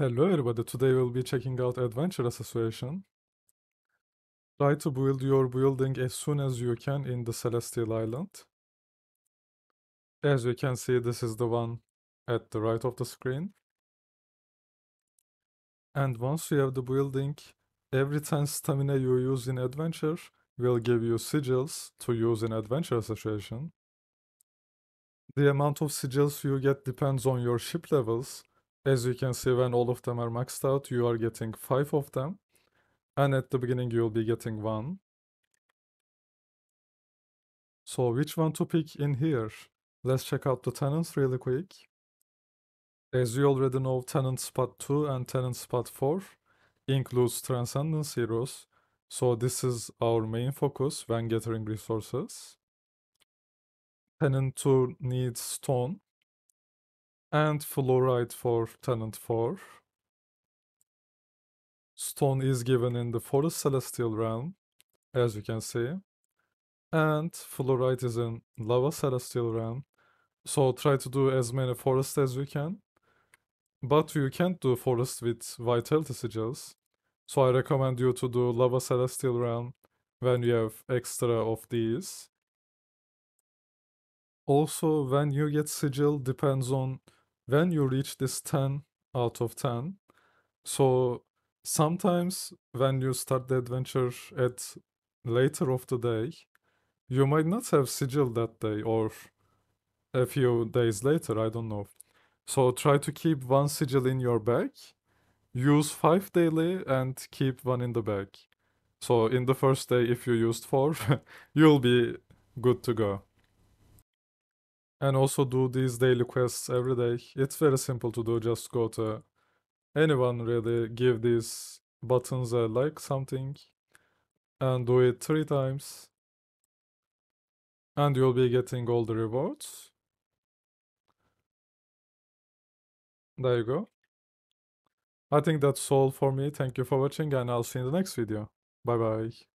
Hello everybody, today we'll be checking out Adventure Association. Try to build your building as soon as you can in the Celestial Island. As you can see, this is the one at the right of the screen. And once you have the building, every 10 stamina you use in Adventure will give you sigils to use in Adventure Association. The amount of sigils you get depends on your ship levels, as you can see, when all of them are maxed out, you are getting 5 of them. And at the beginning, you'll be getting 1. So which one to pick in here? Let's check out the tenants really quick. As you already know, tenant spot 2 and tenant spot 4 includes transcendence heroes. So this is our main focus when gathering resources. Tenant 2 needs stone and fluoride for tenant 4. Stone is given in the forest celestial realm, as you can see. And fluorite is in lava celestial realm. So try to do as many forests as you can. But you can't do forest with vitality sigils. So I recommend you to do lava celestial realm when you have extra of these also when you get sigil depends on when you reach this 10 out of 10 so sometimes when you start the adventure at later of the day you might not have sigil that day or a few days later i don't know so try to keep one sigil in your bag use five daily and keep one in the bag so in the first day if you used four you'll be good to go and also do these daily quests every day. It's very simple to do. Just go to anyone really, give these buttons a like something, and do it three times, and you'll be getting all the rewards. There you go. I think that's all for me. Thank you for watching, and I'll see you in the next video. Bye bye.